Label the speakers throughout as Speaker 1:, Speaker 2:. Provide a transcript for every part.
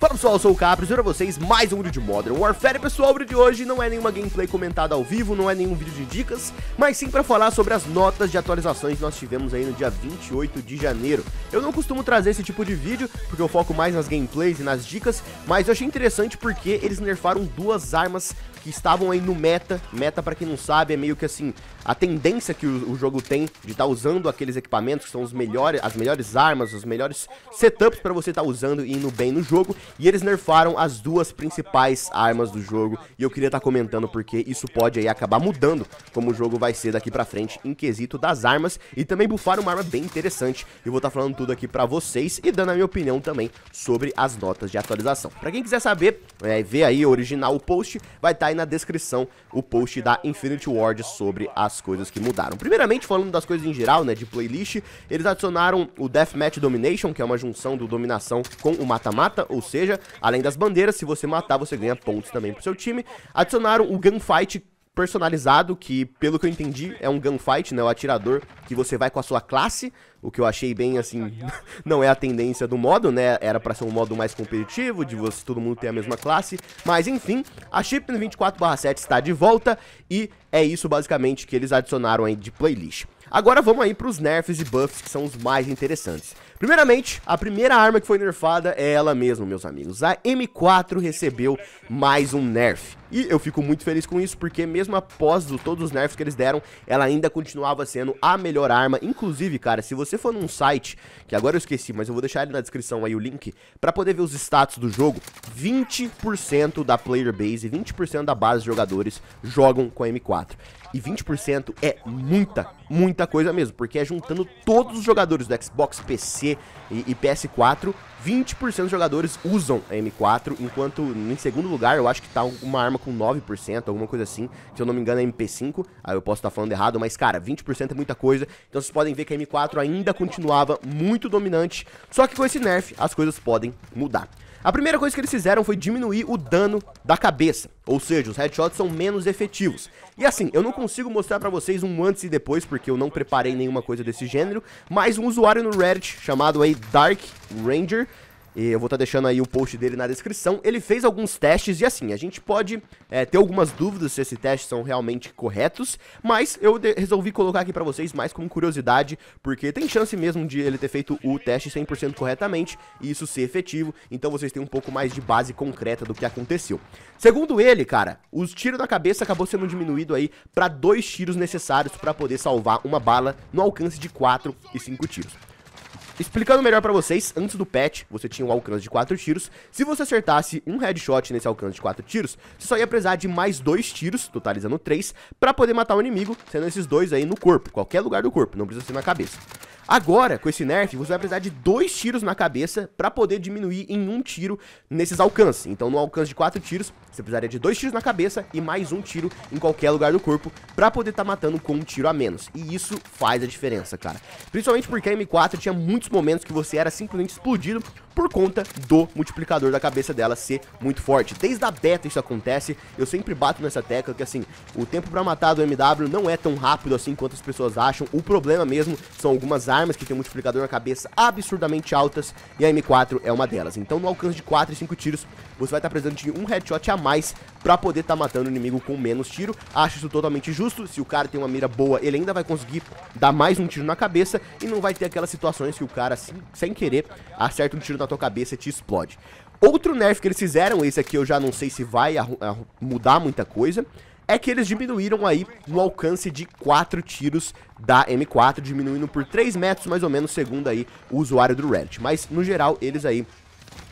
Speaker 1: Fala pessoal, eu sou o e para vocês mais um vídeo de Modern Warfare. Pessoal, o vídeo de hoje não é nenhuma gameplay comentada ao vivo, não é nenhum vídeo de dicas, mas sim para falar sobre as notas de atualizações que nós tivemos aí no dia 28 de janeiro. Eu não costumo trazer esse tipo de vídeo, porque eu foco mais nas gameplays e nas dicas, mas eu achei interessante porque eles nerfaram duas armas que estavam aí no meta. Meta, para quem não sabe, é meio que assim, a tendência que o, o jogo tem de estar tá usando aqueles equipamentos que são os melhores, as melhores armas, os melhores setups para você estar tá usando e indo bem no jogo. E eles nerfaram as duas principais armas do jogo. E eu queria estar tá comentando porque isso pode aí acabar mudando como o jogo vai ser daqui pra frente em quesito das armas. E também bufaram uma arma bem interessante. Eu vou estar tá falando tudo aqui pra vocês e dando a minha opinião também sobre as notas de atualização. Pra quem quiser saber, é, ver aí original o post, vai estar tá aí na descrição o post da Infinity Ward sobre as coisas que mudaram. Primeiramente, falando das coisas em geral, né, de playlist, eles adicionaram o Deathmatch Domination, que é uma junção do Dominação com o Mata-Mata, ou seja, além das bandeiras, se você matar, você ganha pontos também pro seu time. Adicionaram o Gunfight personalizado, que pelo que eu entendi é um gunfight, né? O atirador que você vai com a sua classe, o que eu achei bem assim, não é a tendência do modo, né? Era para ser um modo mais competitivo, de você todo mundo ter a mesma classe, mas enfim, a Chip 24/7 está de volta e é isso basicamente que eles adicionaram aí de playlist. Agora vamos aí para os nerfs e buffs que são os mais interessantes. Primeiramente, a primeira arma que foi nerfada é ela mesma, meus amigos. A M4 recebeu mais um nerf. E eu fico muito feliz com isso, porque mesmo após todos os nerfs que eles deram, ela ainda continuava sendo a melhor arma. Inclusive, cara, se você for num site, que agora eu esqueci, mas eu vou deixar ele na descrição aí o link, pra poder ver os status do jogo, 20% da player base, 20% da base de jogadores jogam com a M4. E 20% é muita, muita coisa mesmo, porque é juntando todos os jogadores do Xbox, PC e, e PS4 20% dos jogadores usam a M4, enquanto em segundo lugar eu acho que tá uma arma com 9%, alguma coisa assim. Se eu não me engano é MP5, aí eu posso estar tá falando errado, mas cara, 20% é muita coisa. Então vocês podem ver que a M4 ainda continuava muito dominante, só que com esse nerf as coisas podem mudar. A primeira coisa que eles fizeram foi diminuir o dano da cabeça, ou seja, os headshots são menos efetivos. E assim, eu não consigo mostrar pra vocês um antes e depois, porque eu não preparei nenhuma coisa desse gênero, mas um usuário no Reddit, chamado aí Dark Ranger, e eu vou estar tá deixando aí o post dele na descrição. Ele fez alguns testes e assim, a gente pode é, ter algumas dúvidas se esses testes são realmente corretos, mas eu resolvi colocar aqui para vocês mais como curiosidade, porque tem chance mesmo de ele ter feito o teste 100% corretamente e isso ser efetivo, então vocês têm um pouco mais de base concreta do que aconteceu. Segundo ele, cara, os tiros na cabeça acabou sendo diminuído aí para dois tiros necessários para poder salvar uma bala no alcance de 4 e 5 tiros. Explicando melhor pra vocês, antes do patch, você tinha um alcance de 4 tiros. Se você acertasse um headshot nesse alcance de 4 tiros, você só ia precisar de mais 2 tiros, totalizando 3, pra poder matar o inimigo, sendo esses dois aí no corpo, qualquer lugar do corpo, não precisa ser na cabeça. Agora, com esse nerf, você vai precisar de dois tiros na cabeça para poder diminuir em um tiro nesses alcances. Então, no alcance de quatro tiros, você precisaria de dois tiros na cabeça e mais um tiro em qualquer lugar do corpo pra poder estar tá matando com um tiro a menos. E isso faz a diferença, cara. Principalmente porque a M4 tinha muitos momentos que você era simplesmente explodido por conta do multiplicador da cabeça dela ser muito forte. Desde a beta isso acontece, eu sempre bato nessa tecla que assim, o tempo para matar do MW não é tão rápido assim quanto as pessoas acham. O problema mesmo são algumas armas que tem um multiplicador na cabeça absurdamente altas e a M4 é uma delas. Então no alcance de 4 e 5 tiros, você vai estar tá precisando de um headshot a mais para poder estar tá matando o inimigo com menos tiro. Acho isso totalmente justo, se o cara tem uma mira boa, ele ainda vai conseguir dar mais um tiro na cabeça e não vai ter aquelas situações que o cara assim, sem querer acerta um tiro da tua cabeça e te explode. Outro nerf que eles fizeram, esse aqui eu já não sei se vai mudar muita coisa, é que eles diminuíram aí no alcance de 4 tiros da M4, diminuindo por 3 metros mais ou menos, segundo aí o usuário do Reddit. Mas, no geral, eles aí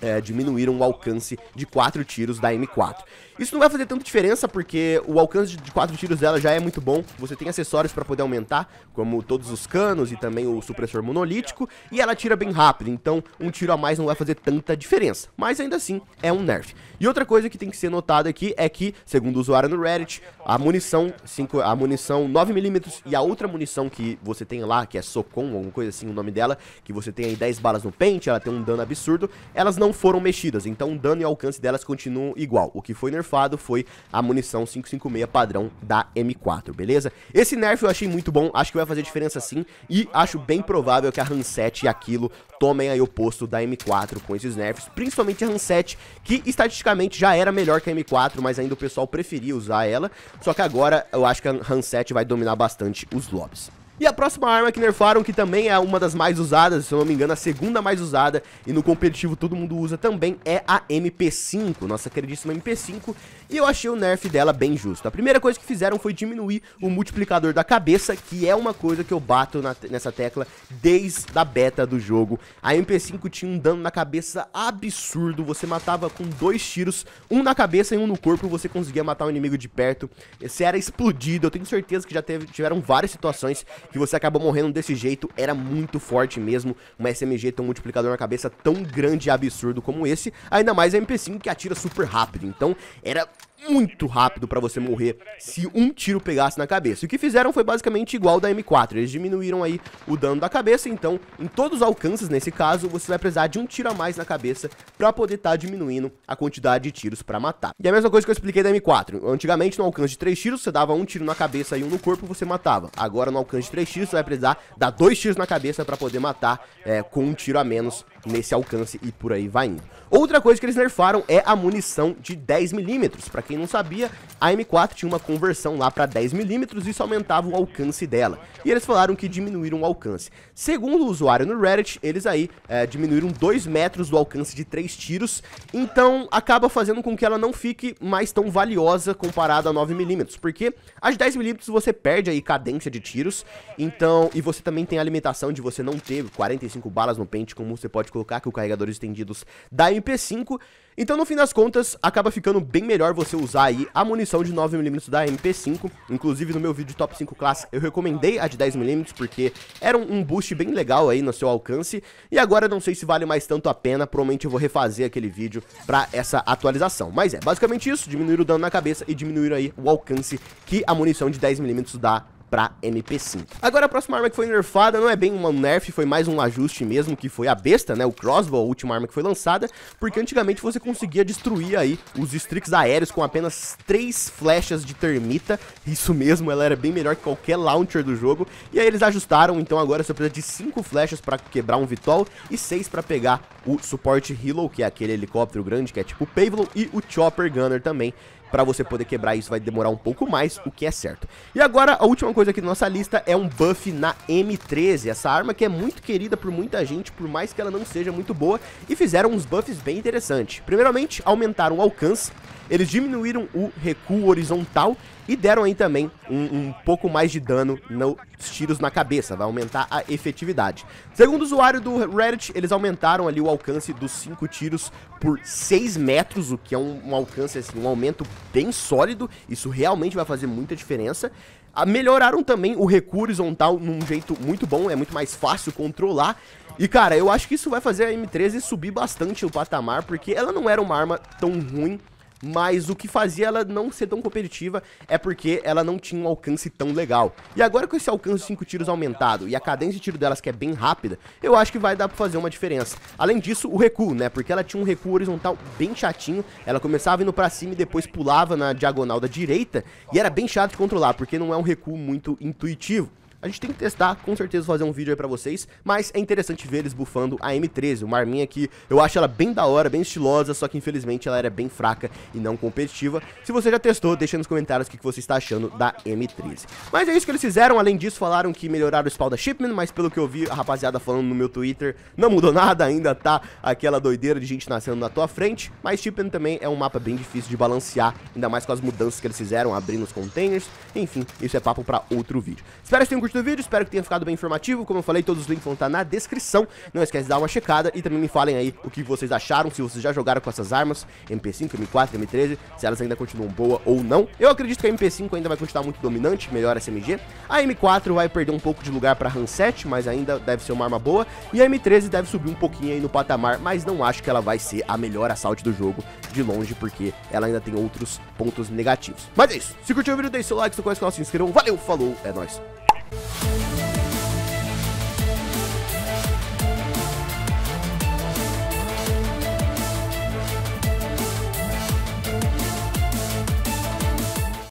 Speaker 1: é, diminuíram o alcance de 4 tiros da M4. Isso não vai fazer tanta diferença porque o alcance de 4 tiros dela já é muito bom, você tem acessórios para poder aumentar, como todos os canos e também o supressor monolítico, e ela tira bem rápido, então um tiro a mais não vai fazer tanta diferença, mas ainda assim é um nerf. E outra coisa que tem que ser notada aqui é que, segundo o usuário no Reddit, a munição, cinco, a munição 9mm e a outra munição que você tem lá, que é Socon, alguma coisa assim o nome dela, que você tem aí 10 balas no pente, ela tem um dano absurdo, ela elas não foram mexidas, então o dano e o alcance delas continuam igual. O que foi nerfado foi a munição 556 padrão da M4, beleza? Esse nerf eu achei muito bom, acho que vai fazer diferença sim, e acho bem provável que a Han 7 e aquilo tomem aí o posto da M4 com esses nerfs, principalmente a Han 7, que estatisticamente já era melhor que a M4, mas ainda o pessoal preferia usar ela, só que agora eu acho que a Han 7 vai dominar bastante os lobbies. E a próxima arma que nerfaram, que também é uma das mais usadas, se eu não me engano, a segunda mais usada, e no competitivo todo mundo usa também, é a MP5, nossa queridíssima MP5, e eu achei o nerf dela bem justo. A primeira coisa que fizeram foi diminuir o multiplicador da cabeça, que é uma coisa que eu bato na, nessa tecla desde a beta do jogo. A MP5 tinha um dano na cabeça absurdo, você matava com dois tiros, um na cabeça e um no corpo, você conseguia matar o um inimigo de perto, você era explodido, eu tenho certeza que já teve, tiveram várias situações que você acaba morrendo desse jeito, era muito forte mesmo. Uma SMG tem um multiplicador na cabeça tão grande e absurdo como esse, ainda mais a MP5 que atira super rápido. Então, era muito rápido para você morrer se um tiro pegasse na cabeça. O que fizeram foi basicamente igual da M4, eles diminuíram aí o dano da cabeça, então em todos os alcances nesse caso, você vai precisar de um tiro a mais na cabeça para poder estar tá diminuindo a quantidade de tiros para matar. E a mesma coisa que eu expliquei da M4, antigamente no alcance de 3 tiros, você dava um tiro na cabeça e um no corpo, você matava. Agora no alcance de 3 tiros, você vai precisar dar dois tiros na cabeça para poder matar é, com um tiro a menos nesse alcance e por aí vai indo. Outra coisa que eles nerfaram é a munição de 10mm, para quem não sabia, a M4 tinha uma conversão lá para 10mm e isso aumentava o alcance dela. E eles falaram que diminuíram o alcance. Segundo o usuário no Reddit, eles aí é, diminuíram 2 metros do alcance de 3 tiros, então acaba fazendo com que ela não fique mais tão valiosa comparada a 9mm, porque as 10mm você perde aí cadência de tiros, então, e você também tem a limitação de você não ter 45 balas no pente, como você pode colocar que o carregador estendidos da MP5, então, no fim das contas, acaba ficando bem melhor você usar aí a munição de 9mm da MP5. Inclusive, no meu vídeo Top 5 Class, eu recomendei a de 10mm, porque era um boost bem legal aí no seu alcance. E agora, não sei se vale mais tanto a pena, provavelmente eu vou refazer aquele vídeo pra essa atualização. Mas é, basicamente isso, diminuir o dano na cabeça e diminuir aí o alcance que a munição de 10mm dá pra MP5. Agora a próxima arma que foi nerfada não é bem uma nerf, foi mais um ajuste mesmo, que foi a besta, né? O crossbow, a última arma que foi lançada, porque antigamente você conseguia destruir aí os streaks aéreos com apenas três flechas de termita. Isso mesmo, ela era bem melhor que qualquer launcher do jogo. E aí eles ajustaram, então agora você precisa de cinco flechas pra quebrar um vitol e seis pra pegar o suporte Hilo, que é aquele helicóptero grande que é tipo Pavlon, e o Chopper Gunner também, Pra você poder quebrar isso vai demorar um pouco mais, o que é certo. E agora, a última coisa aqui da nossa lista é um buff na M13. Essa arma que é muito querida por muita gente, por mais que ela não seja muito boa. E fizeram uns buffs bem interessantes. Primeiramente, aumentaram o alcance. Eles diminuíram o recuo horizontal e deram aí também um, um, pouco mais de dano nos tiros na cabeça, vai aumentar a efetividade. Segundo o usuário do Reddit, eles aumentaram ali o alcance dos 5 tiros por 6 metros, o que é um, um alcance, assim, um aumento bem sólido, isso realmente vai fazer muita diferença. A, ah, melhoraram também o recuo horizontal num jeito muito bom, é muito mais fácil controlar. E, cara, eu acho que isso vai fazer a M13 subir bastante o patamar, porque ela não era uma arma tão ruim mas o que fazia ela não ser tão competitiva é porque ela não tinha um alcance tão legal. E agora com esse alcance de 5 tiros aumentado e a cadência de tiro delas que é bem rápida, eu acho que vai dar pra fazer uma diferença. Além disso, o recuo, né? Porque ela tinha um recuo horizontal bem chatinho. Ela começava indo pra cima e depois pulava na diagonal da direita. E era bem chato de controlar, porque não é um recuo muito intuitivo. A gente tem que testar, com certeza fazer um vídeo aí pra vocês, mas é interessante ver eles bufando a M13, uma arminha que eu acho ela bem da hora, bem estilosa, só que infelizmente ela era bem fraca e não competitiva. Se você já testou, deixa nos comentários o que você está achando da M13. Mas é isso que eles fizeram, além disso falaram que melhoraram o spawn da Shipman, mas pelo que eu vi a rapaziada falando no meu Twitter, não mudou nada, ainda tá aquela doideira de gente nascendo na tua frente, mas Shipman também é um mapa bem difícil de balancear, ainda mais com as mudanças que eles fizeram, abrindo os containers, enfim, isso é papo pra outro vídeo. Espero que tenham curtido o vídeo, espero que tenha ficado bem informativo. Como eu falei, todos os links vão estar na descrição. Não esquece de dar uma checada e também me falem aí o que vocês acharam, se vocês já jogaram com essas armas, MP5, M4, M13, se elas ainda continuam boa ou não. Eu acredito que a MP5 ainda vai continuar muito dominante, melhor SMG. A M4 vai perder um pouco de lugar para H7, mas ainda deve ser uma arma boa. E a M13 deve subir um pouquinho aí no patamar, mas não acho que ela vai ser a melhor assalto do jogo de longe, porque ela ainda tem outros pontos negativos. Mas é isso. Se curtiu o vídeo, deixe seu like, se não conhece o canal, se inscrevam. Valeu, falou, é nóis.